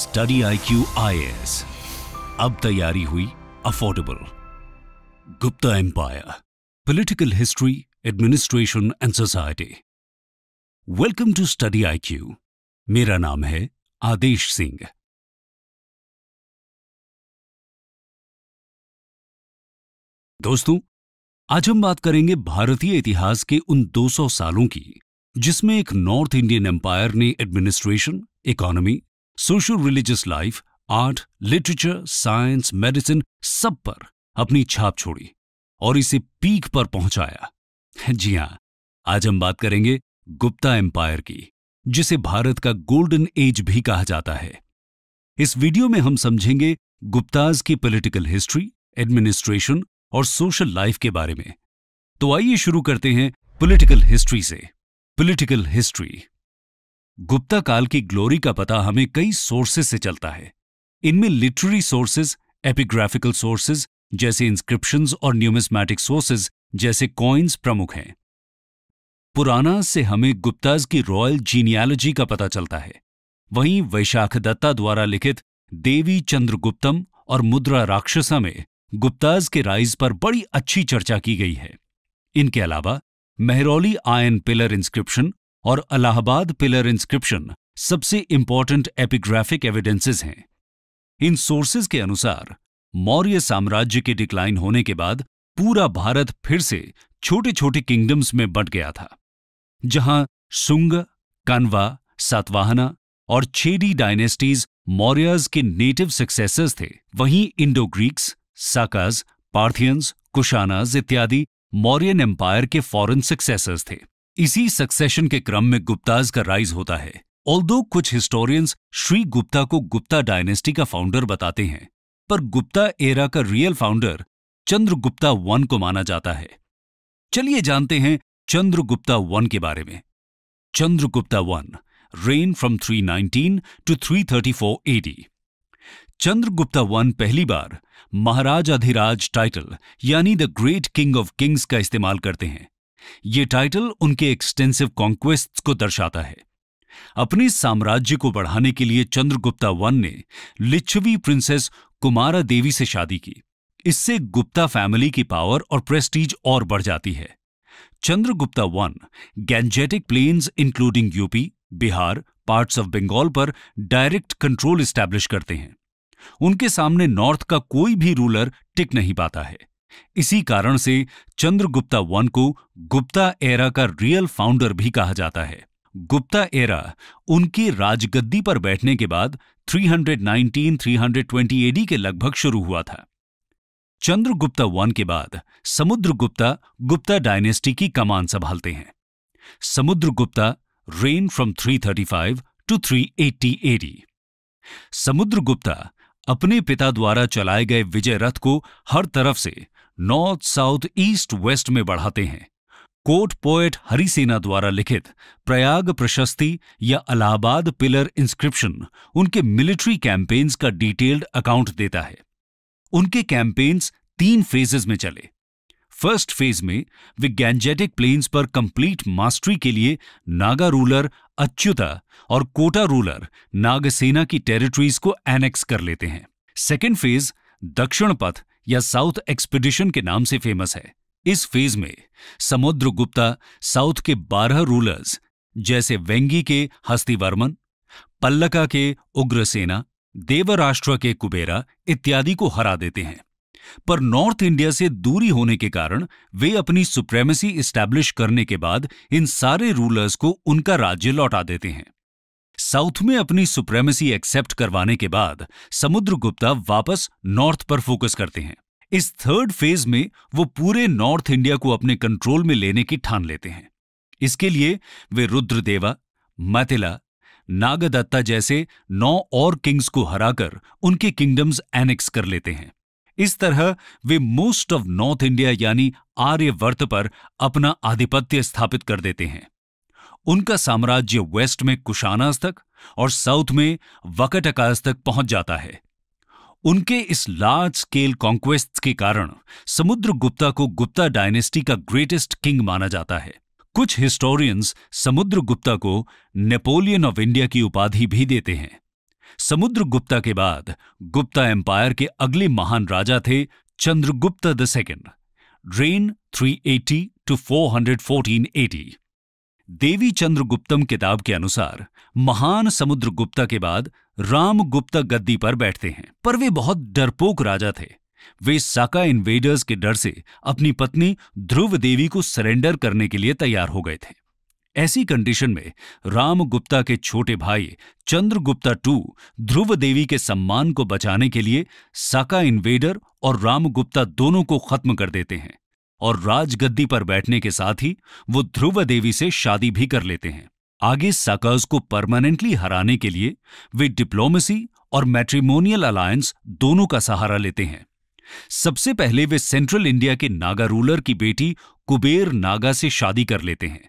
study I Q I S अब तैयारी हुई affordable Gupta empire political history administration and society welcome to Study I Q मेरा नाम है आदेश सिंह दोस्तों आज हम बात करेंगे भारतीय इतिहास के उन 200 सालों की जिसमें एक नॉर्थ इंडियन एम्पायर ने administration economy social religious life art literature science medicine सब पर अपनी छाप छोड़ी और इसे पीक पर पहुंचाया जी हां आज हम बात करेंगे गुप्ता एम्पायर की जिसे भारत का गोल्डन एज भी कहा जाता है इस वीडियो में हम समझेंगे गुप्ताज की पॉलिटिकल हिस्ट्री एडमिनिस्ट्रेशन और सोशल लाइफ के बारे में तो आइए शुरू करते हैं पॉलिटिकल हिस्ट्री से पॉलिटिकल हिस्ट्री गुप्ता काल की ग्लोरी का पता हमें कई सोर्सेज से चलता है इनमें लिटरेरी सोर्सेज एपिग्राफिकल सोर्सेज जैसे इंस्क्रिप्शन और न्यूमिस्मैटिक सोर्सेज जैसे कॉइन्स प्रमुख हैं पुराना से हमें गुप्ताज की रॉयल जीनियालॉजी का पता चलता है वहीं वैशाख दत्ता द्वारा लिखित देवी चंद्रगुप्तम और मुद्रा राक्षसा में गुप्ताज के राइज पर बड़ी अच्छी चर्चा की गई है इनके अलावा मेहरौली आयन पिलर इंस्क्रिप्शन और अलाहाबाद पिलर इंस्क्रिप्शन सबसे इंपॉर्टेंट एपिग्राफिक एविडेंसेस हैं इन सोर्सेज के अनुसार मौर्य साम्राज्य के डिक्लाइन होने के बाद पूरा भारत फिर से छोटे छोटे किंगडम्स में बट गया था जहां सुंग कानवा सातवाहना और छेडी डायनेस्टीज मौर्यज के नेटिव सक्सेसर्स थे वहीं Indo Greeks Sakas Parthians Kushanas इत्यादि मौर्यन एम्पायर के फॉरेन सक्सेसर्स थे इसी सक्सेशन के क्रम में गुप्ताज का राइज होता है ऑल्दो कुछ हिस्टोरियंस श्री गुप्ता को गुप्ता डायनेस्टी का फाउंडर बताते हैं पर गुप्ता एरा का रियल फाउंडर चंद्रगुप्ता वन को माना जाता है चलिए जानते हैं चंद्रगुप्ता वन के बारे में Chandragupta one reign from 319 to 334 thirty Chandragupta one पहली बार महाराज अधिराज टाइटल यानी the great king of kings का इस्तेमाल करते हैं ये टाइटल उनके एक्सटेंसिव कॉन्क्वेस्ट को दर्शाता है अपने साम्राज्य को बढ़ाने के लिए चंद्रगुप्ता वन ने लिच्छवी प्रिंसेस कुमारा देवी से शादी की इससे गुप्ता फैमिली की पावर और प्रेस्टीज और बढ़ जाती है Chandragupta one Gangetic plains including UP Bihar parts of Bengal पर डायरेक्ट कंट्रोल स्टैब्लिश करते हैं उनके सामने नॉर्थ का कोई भी रूलर टिक नहीं पाता है इसी कारण से चंद्रगुप्ता वन को गुप्ता एरा का रियल फाउंडर भी कहा जाता है गुप्ता एरा उनकी राजगद्दी पर बैठने के बाद 319-320 एडी के लगभग शुरू हुआ था चंद्रगुप्ता वन के बाद समुद्रगुप्ता गुप्ता डायनेस्टी की कमान संभालते हैं Samudragupta reign from 335 to 380 AD Samudragupta अपने पिता द्वारा चलाए गए विजय रथ को हर तरफ से नॉर्थ साउथ ईस्ट वेस्ट में बढ़ाते हैं कोट पोएट हरिसेना द्वारा लिखित प्रयाग प्रशस्ति या अलाहाबाद पिलर इंस्क्रिप्शन उनके मिलिट्री कैंपेन्स का डिटेल्ड अकाउंट देता है उनके कैंपेन्स तीन फेजेस में चले फर्स्ट फेज में वे गैंजेटिक प्लेन्स पर कंप्लीट मास्टरी के लिए नागा रूलर अच्युता और कोटा रूलर नागसेना की टेरिटरीज को एनेक्स कर लेते हैं सेकेंड फेज दक्षिण पथ या साउथ एक्सपेडिशन के नाम से फेमस है इस फेज में समुद्र गुप्ता साउथ के बारह रूलर्स जैसे वेंगी के हस्तिवर्मन पल्लका के उग्रसेना देवराष्ट्र के कुबेरा इत्यादि को हरा देते हैं पर नॉर्थ इंडिया से दूरी होने के कारण वे अपनी सुप्रेमेसी स्टैब्लिश करने के बाद इन सारे रूलर्स को उनका राज्य लौटा देते हैं साउथ में अपनी सुप्रेमेसी एक्सेप्ट करवाने के बाद समुद्र गुप्ता वापस नॉर्थ पर फोकस करते हैं इस थर्ड फेज में वो पूरे नॉर्थ इंडिया को अपने कंट्रोल में लेने की ठान लेते हैं इसके लिए वे रुद्रदेवा मैथिला नागदत्ता जैसे नौ और किंग्स को हराकर उनके किंगडम्स एनेक्स कर लेते हैं इस तरह वे मोस्ट ऑफ नॉर्थ इंडिया यानी आर्यवर्त पर अपना आधिपत्य स्थापित कर देते हैं उनका साम्राज्य वेस्ट में कुशानास तक और साउथ में वकटकाज तक पहुंच जाता है उनके इस लार्ज स्केल कॉन्क्वेस्ट के कारण समुद्र गुप्ता को गुप्ता डायनेस्टी का ग्रेटेस्ट किंग माना जाता है कुछ हिस्टोरियंस समुद्र गुप्ता को नेपोलियन ऑफ इंडिया की उपाधि भी देते हैं समुद्र गुप्ता के बाद गुप्ता एम्पायर के अगले महान राजा थे Chandragupta the second reign eighty two four hundred fourteen AD Devi Chandra Guptam किताब के अनुसार महान समुद्र गुप्ता के बाद राम गुप्ता गद्दी पर बैठते हैं पर वे बहुत डरपोक राजा थे वे साका इन्वेडर्स के डर से अपनी पत्नी ध्रुव देवी को सरेंडर करने के लिए तैयार हो गए थे ऐसी कंडीशन में रामगुप्ता के छोटे भाई चंद्रगुप्ता टू ध्रुव देवी के सम्मान को बचाने के लिए साका इन्वेडर और रामगुप्ता दोनों को खत्म कर देते हैं और राजगद्दी पर बैठने के साथ ही वो ध्रुव देवी से शादी भी कर लेते हैं आगे साकर्स को परमानेंटली हराने के लिए वे डिप्लोमेसी और मैट्रिमोनियल अलायंस दोनों का सहारा लेते हैं सबसे पहले वे सेंट्रल इंडिया के नागा रूलर की बेटी कुबेर नागा से शादी कर लेते हैं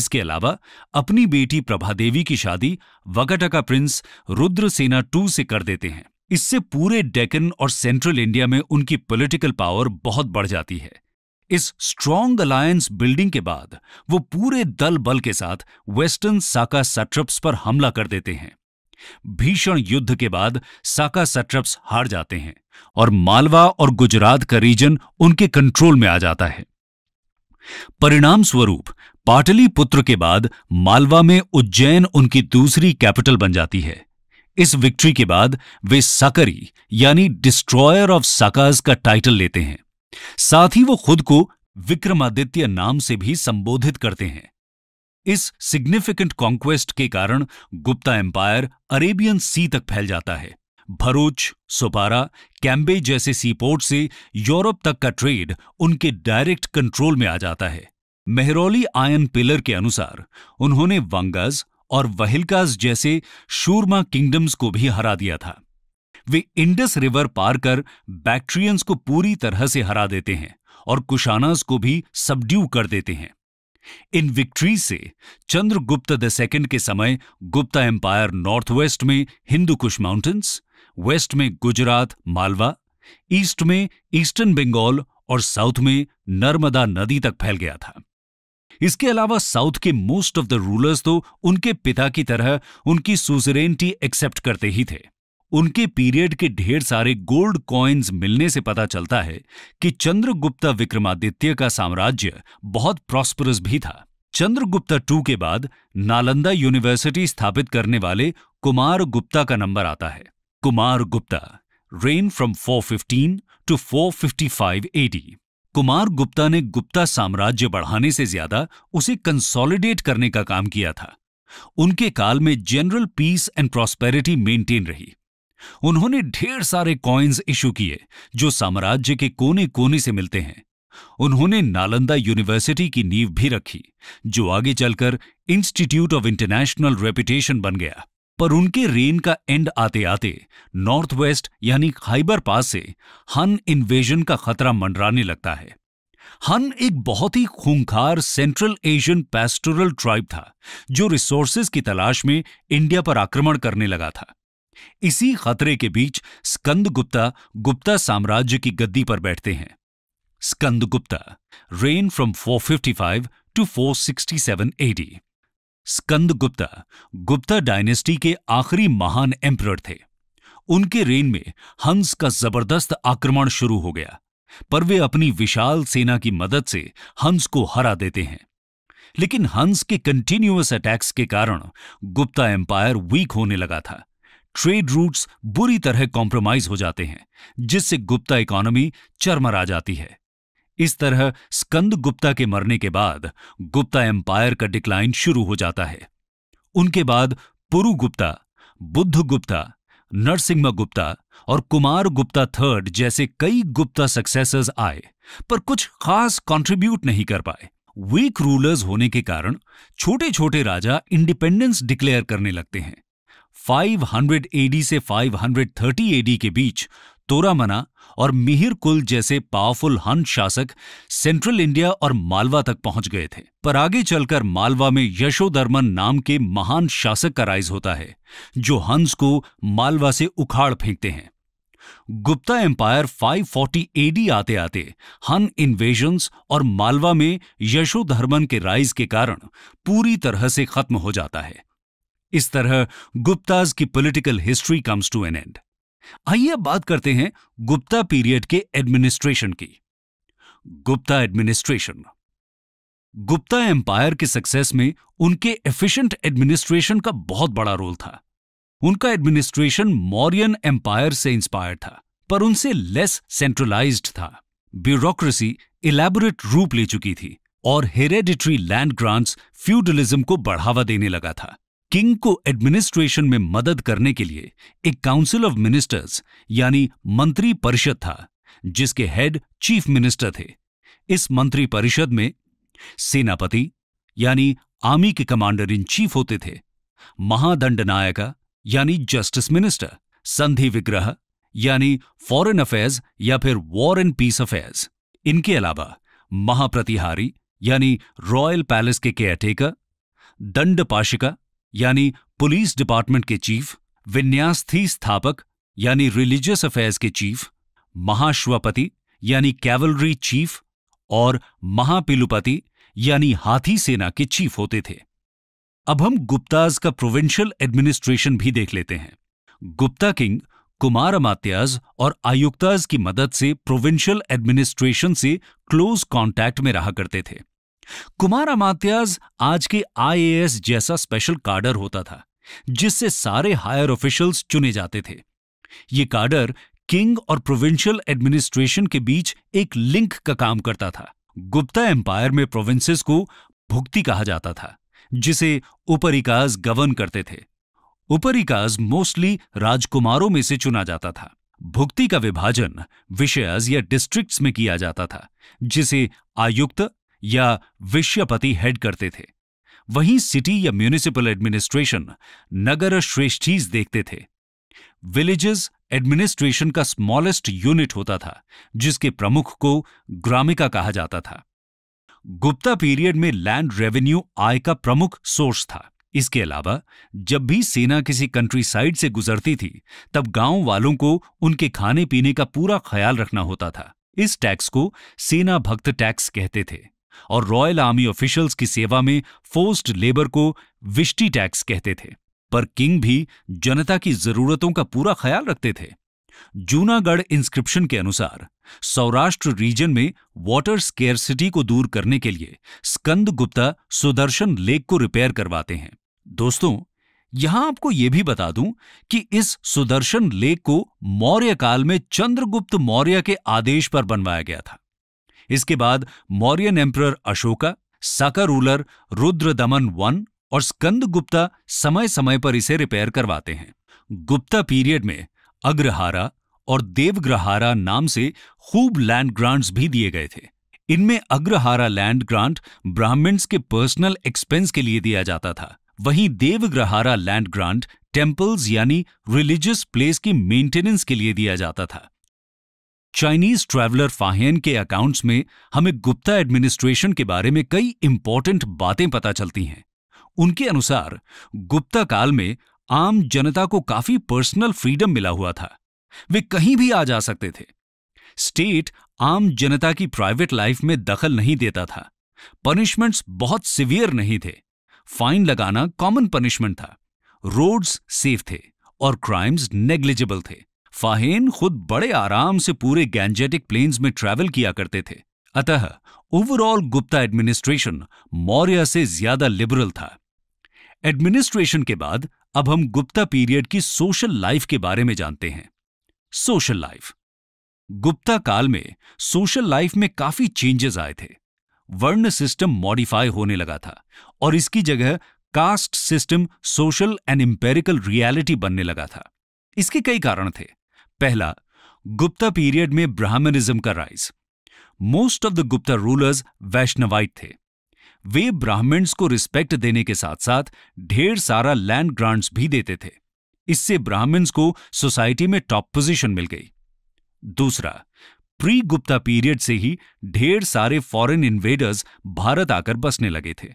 इसके अलावा अपनी बेटी प्रभादेवी की शादी वगटका प्रिंस रुद्रसेना टू से कर देते हैं इससे पूरे डेकन और सेंट्रल इंडिया में उनकी पॉलिटिकल पावर बहुत बढ़ जाती है इस स्ट्रॉन्ग अलायंस बिल्डिंग के बाद वो पूरे दल बल के साथ वेस्टर्न साका सट्रप्स पर हमला कर देते हैं भीषण युद्ध के बाद साका सट्रप्स हार जाते हैं और मालवा और गुजरात का रीजन उनके कंट्रोल में आ जाता है परिणाम स्वरूप पाटलिपुत्र के बाद मालवा में उज्जैन उनकी दूसरी कैपिटल बन जाती है इस विक्ट्री के बाद वे सकरी यानी डिस्ट्रॉयर ऑफ साकाज का टाइटल लेते हैं साथ ही वो खुद को विक्रमादित्य नाम से भी संबोधित करते हैं इस सिग्निफिकेंट कॉन्क्वेस्ट के कारण गुप्ता एम्पायर अरेबियन सी तक फैल जाता है भरूच सोपारा कैम्बे जैसे सीपोर्ट से यूरोप तक का ट्रेड उनके डायरेक्ट कंट्रोल में आ जाता है मेहरौली आयन पिलर के अनुसार उन्होंने वंगज और वहिलकाज जैसे शूरमा किंगडम्स को भी हरा दिया था वे इंडस रिवर पार कर बैक्ट्रियंस को पूरी तरह से हरा देते हैं और कुशानास को भी सबड्यू कर देते हैं इन विक्ट्री से चंद्रगुप्त द सेकेंड के समय गुप्ता एम्पायर नॉर्थ वेस्ट में हिंदू कुश माउंटेन्स वेस्ट में गुजरात मालवा ईस्ट में ईस्टर्न बंगाल और साउथ में नर्मदा नदी तक फैल गया था इसके अलावा साउथ के मोस्ट ऑफ द रूलर्स तो उनके पिता की तरह उनकी सुजरेनिटी एक्सेप्ट करते ही थे उनके पीरियड के ढेर सारे गोल्ड कॉइन्स मिलने से पता चलता है कि चंद्रगुप्ता विक्रमादित्य का साम्राज्य बहुत प्रॉस्परस भी था चंद्रगुप्ता टू के बाद नालंदा यूनिवर्सिटी स्थापित करने वाले कुमार गुप्ता का नंबर आता है Kumar Gupta reign from 415 to 455 fifty Kumar Gupta ने गुप्ता साम्राज्य बढ़ाने से ज्यादा उसे कंसोलिडेट करने का काम किया था उनके काल में general peace and prosperity maintain रही उन्होंने ढेर सारे कॉइन्स इशू किए जो साम्राज्य के कोने कोने से मिलते हैं उन्होंने नालंदा यूनिवर्सिटी की नींव भी रखी जो आगे चलकर इंस्टीट्यूट ऑफ इंटरनेशनल रेपुटेशन बन गया पर उनके रेन का एंड आते आते नॉर्थ वेस्ट यानी खाइबर पास से हन इन्वेजन का खतरा मंडराने लगता है हन एक बहुत ही खूंखार सेंट्रल एशियन पेस्टोरल ट्राइब था जो रिसोर्सेज की तलाश में इंडिया पर आक्रमण करने लगा था इसी खतरे के बीच स्कंद गुप्ता गुप्ता साम्राज्य की गद्दी पर बैठते हैं Skanda Gupta reign from 455 to 467 AD Skanda Gupta Gupta dynasty के आखिरी महान एम्प्रर थे उनके रेन में हंस का जबरदस्त आक्रमण शुरू हो गया पर वे अपनी विशाल सेना की मदद से हंस को हरा देते हैं लेकिन हंस के कंटिन्यूअस अटैक्स के कारण गुप्ता एम्पायर वीक होने लगा था ट्रेड रूट्स बुरी तरह कॉम्प्रोमाइज हो जाते हैं जिससे गुप्ता इकोनॉमी चरमरा जाती है इस तरह स्कंद गुप्ता के मरने के बाद गुप्ता एम्पायर का डिक्लाइन शुरू हो जाता है उनके बाद पुरु गुप्ता बुद्ध गुप्ता नरसिम्हा गुप्ता और कुमार गुप्ता थर्ड जैसे कई गुप्ता सक्सेसर्स आए पर कुछ खास कंट्रीब्यूट नहीं कर पाए वीक रूलर्स होने के कारण छोटे छोटे राजा इंडिपेंडेंस डिक्लेयर करने लगते हैं 500 एडी से 530 एडी के बीच तोरामना और मिहिर कुल जैसे पावरफुल हन शासक सेंट्रल इंडिया और मालवा तक पहुंच गए थे पर आगे चलकर मालवा में यशोधर्मन नाम के महान शासक का राइज होता है जो हंस को मालवा से उखाड़ फेंकते हैं गुप्ता एम्पायर 540 एडी आते आते हन इन्वेजन्स और मालवा में यशोधर्मन के राइज के कारण पूरी तरह से खत्म हो जाता है इस तरह गुप्ताज की political history comes to an end आइए बात करते हैं गुप्ता पीरियड के एडमिनिस्ट्रेशन की गुप्ता एडमिनिस्ट्रेशन गुप्ता एम्पायर के सक्सेस में उनके एफिशिएंट एडमिनिस्ट्रेशन का बहुत बड़ा रोल था उनका एडमिनिस्ट्रेशन मौर्यन एम्पायर से इंस्पायर था पर उनसे लेस सेंट्रलाइज्ड था ब्यूरोक्रेसी इलेबोरेट रूप ले चुकी थी और हेरेडिटरी लैंड ग्रांट्स फ्यूडलिज्म को बढ़ावा देने लगा था किंग को एडमिनिस्ट्रेशन में मदद करने के लिए एक काउंसिल ऑफ मिनिस्टर्स यानी मंत्री परिषद था जिसके हेड चीफ मिनिस्टर थे इस मंत्री परिषद में सेनापति यानी आर्मी के कमांडर इन चीफ होते थे महादंड नायका यानी जस्टिस मिनिस्टर संधि विग्रह यानी फॉरेन अफेयर्स या फिर वॉर एंड पीस अफेयर्स इनके अलावा महाप्रतिहारी यानी रॉयल पैलेस के केयरटेकर दंडपाशिका यानी पुलिस डिपार्टमेंट के चीफ विन्यास्थी स्थापक यानी रिलीजियस अफेयर्स के चीफ महाश्वपति यानी कैवलरी चीफ और महापिलुपति यानी हाथी सेना के चीफ होते थे अब हम गुप्ताज का प्रोविंशियल एडमिनिस्ट्रेशन भी देख लेते हैं गुप्ता किंग कुमार अमात्याज और आयुक्ताज की मदद से प्रोविंशियल एडमिनिस्ट्रेशन से क्लोज कांटेक्ट में रहा करते थे कुमार अमात्याज आज के आईएएस जैसा स्पेशल कार्डर होता था जिससे सारे हायर ऑफिशियल्स चुने जाते थे ये कार्डर किंग और प्रोविंशियल एडमिनिस्ट्रेशन के बीच एक लिंक का काम करता था गुप्ता एम्पायर में प्रोविंसेस को भुक्ति कहा जाता था जिसे उपरिकाज गवर्न करते थे उपरिकाज मोस्टली राजकुमारों में से चुना जाता था भुक्ति का विभाजन विषयज या डिस्ट्रिक्ट्स में किया जाता था जिसे आयुक्त या विश्वपति हेड करते थे वहीं सिटी या म्यूनिसिपल एडमिनिस्ट्रेशन नगर श्रेष्ठीज देखते थे विलेजेस एडमिनिस्ट्रेशन का स्मॉलेस्ट यूनिट होता था जिसके प्रमुख को ग्रामिका कहा जाता था गुप्ता पीरियड में लैंड रेवेन्यू आय का प्रमुख सोर्स था इसके अलावा जब भी सेना किसी कंट्री साइड से गुजरती थी तब गांव वालों को उनके खाने पीने का पूरा ख्याल रखना होता था इस टैक्स को सेना भक्त टैक्स कहते थे और रॉयल आर्मी ऑफिशियल्स की सेवा में फोर्स्ड लेबर को विष्टी टैक्स कहते थे पर किंग भी जनता की जरूरतों का पूरा ख्याल रखते थे जूनागढ़ इंस्क्रिप्शन के अनुसार सौराष्ट्र रीजन में वाटर स्केरसिटी को दूर करने के लिए स्कंद गुप्ता सुदर्शन लेक को रिपेयर करवाते हैं दोस्तों यहां आपको यह भी बता दूं कि इस सुदर्शन लेक को मौर्य काल में चंद्रगुप्त मौर्य के आदेश पर बनवाया गया था इसके बाद Mauryan emperor Ashoka Saka ruler Rudradaman one और स्कंद गुप्ता समय समय पर इसे रिपेयर करवाते हैं गुप्ता पीरियड में अग्रहारा और देवग्रहारा नाम से खूब लैंड ग्रांट्स भी दिए गए थे इनमें अग्रहारा लैंड ग्रांट ब्राह्मण्स के पर्सनल एक्सपेंस के लिए दिया जाता था वहीं देवग्रहारा लैंड ग्रांट टेम्पल्स यानी रिलीजियस प्लेस की मेंटेनेंस के लिए दिया जाता था चाइनीज ट्रैवलर फाहियन के अकाउंट्स में हमें गुप्ता एडमिनिस्ट्रेशन के बारे में कई इंपॉर्टेंट बातें पता चलती हैं उनके अनुसार गुप्ता काल में आम जनता को काफी पर्सनल फ्रीडम मिला हुआ था वे कहीं भी आ जा सकते थे स्टेट आम जनता की प्राइवेट लाइफ में दखल नहीं देता था पनिशमेंट्स बहुत सिवियर नहीं थे फाइन लगाना कॉमन पनिशमेंट था रोड्स सेफ थे और क्राइम्स नेग्लिजिबल थे फाहेन खुद बड़े आराम से पूरे गैंजेटिक प्लेन्स में ट्रैवल किया करते थे अतः ओवरऑल गुप्ता एडमिनिस्ट्रेशन मौर्य से ज्यादा लिबरल था एडमिनिस्ट्रेशन के बाद अब हम गुप्ता पीरियड की सोशल लाइफ के बारे में जानते हैं सोशल लाइफ गुप्ता काल में सोशल लाइफ में काफी चेंजेस आए थे वर्ण सिस्टम मॉडिफाई होने लगा था और इसकी जगह caste system social and empirical reality बनने लगा था इसके कई कारण थे पहला गुप्ता पीरियड में ब्राह्मणिज्म का rise most of the Gupta rulers Vaishnavite थे वे ब्राह्मण्स को रिस्पेक्ट देने के साथ साथ ढेर सारा लैंड ग्रांट्स भी देते थे इससे ब्राह्मण्स को सोसाइटी में टॉप पोजीशन मिल गई दूसरा प्री गुप्ता पीरियड से ही ढेर सारे फॉरेन इन्वेडर्स भारत आकर बसने लगे थे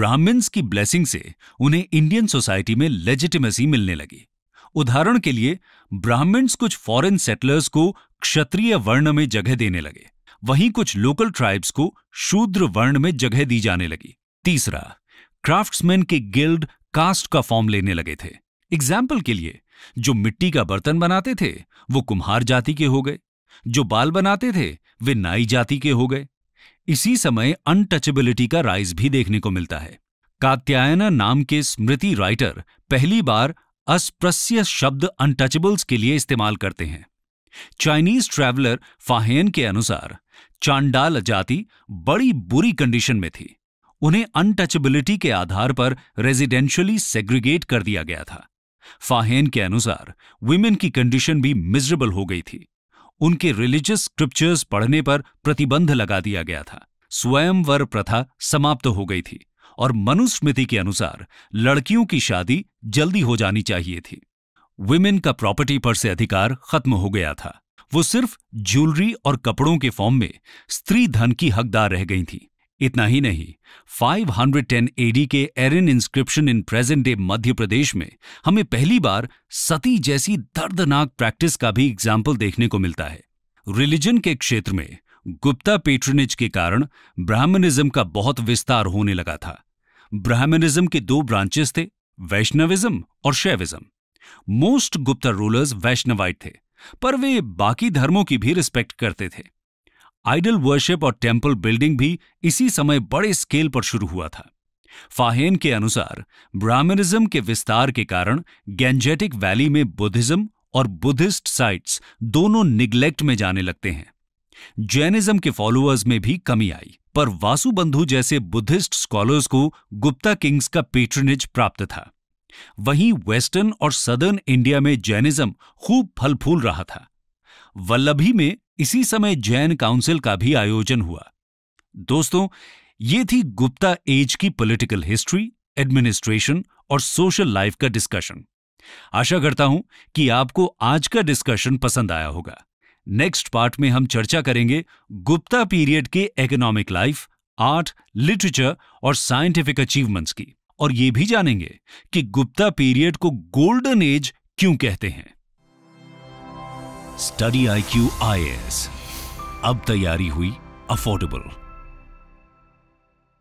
ब्राह्मण्स की ब्लेसिंग से उन्हें इंडियन सोसाइटी में लेजिटिमेसी मिलने लगी उदाहरण के लिए ब्राह्मण्स कुछ फॉरेन सेटलर्स को क्षत्रिय वर्ण में जगह देने लगे वहीं कुछ लोकल ट्राइब्स को शूद्र वर्ण में जगह दी जाने लगी तीसरा क्राफ्ट्समैन के गिल्ड कास्ट का फॉर्म लेने लगे थे एग्जाम्पल के लिए जो मिट्टी का बर्तन बनाते थे वो कुम्हार जाति के हो गए जो बाल बनाते थे वे नाई जाति के हो गए इसी समय अनटचेबिलिटी का राइज भी देखने को मिलता है कात्यायना नाम के स्मृति राइटर पहली बार अस्पृश्य शब्द अनटचेबल्स के लिए इस्तेमाल करते हैं चाइनीज ट्रैवलर फाहेन के अनुसार चांडाल जाति बड़ी बुरी कंडीशन में थी उन्हें अनटचेबिलिटी के आधार पर रेजिडेंशियली सेग्रीगेट कर दिया गया था फाहेन के अनुसार वुमेन की कंडीशन भी मिजरेबल हो गई थी उनके रिलीजियस स्क्रिप्चर्स पढ़ने पर प्रतिबंध लगा दिया गया था स्वयंवर प्रथा समाप्त हो गई थी और मनुस्मृति के अनुसार लड़कियों की शादी जल्दी हो जानी चाहिए थी विमेन का प्रॉपर्टी पर से अधिकार खत्म हो गया था वो सिर्फ ज्वेलरी और कपड़ों के फॉर्म में स्त्री धन की हकदार रह गई थी इतना ही नहीं 510 एडी के Eran inscription in present day Madhya Pradesh में हमें पहली बार सती जैसी दर्दनाक प्रैक्टिस का भी एग्जाम्पल देखने को मिलता है रिलीजन के क्षेत्र में गुप्ता पेट्रनेज के कारण ब्राह्मणिज्म का बहुत विस्तार होने लगा था ब्राह्मणिज्म के दो ब्रांचेस थे वैष्णविज्म और शैविज्म मोस्ट गुप्ता रूलर्स वैष्णवाइट थे पर वे बाकी धर्मों की भी रिस्पेक्ट करते थे आइडल वर्शिप और टेम्पल बिल्डिंग भी इसी समय बड़े स्केल पर शुरू हुआ था फाहेन के अनुसार ब्राह्मणिज्म के विस्तार के कारण गैंजेटिक वैली में बुद्धिज्म और बुद्धिस्ट साइट्स दोनों निग्लेक्ट में जाने लगते हैं जैनिज्म के फॉलोअर्स में भी कमी आई पर वासुबंधु जैसे बुद्धिस्ट स्कॉलर्स को गुप्ता किंग्स का पेट्रनेज प्राप्त था वहीं वेस्टर्न और सदर्न इंडिया में जैनिज्म खूब फल फूल रहा था वल्लभी में इसी समय जैन काउंसिल का भी आयोजन हुआ दोस्तों ये थी गुप्ता एज की पॉलिटिकल हिस्ट्री एडमिनिस्ट्रेशन और सोशल लाइफ का डिस्कशन आशा करता हूं कि आपको आज का डिस्कशन पसंद आया होगा नेक्स्ट पार्ट में हम चर्चा करेंगे गुप्ता पीरियड के इकोनॉमिक लाइफ आर्ट लिटरेचर और साइंटिफिक अचीवमेंट्स की और ये भी जानेंगे कि गुप्ता पीरियड को गोल्डन एज क्यों कहते हैं स्टडी आई क्यू आई अब तैयारी हुई अफोर्डेबल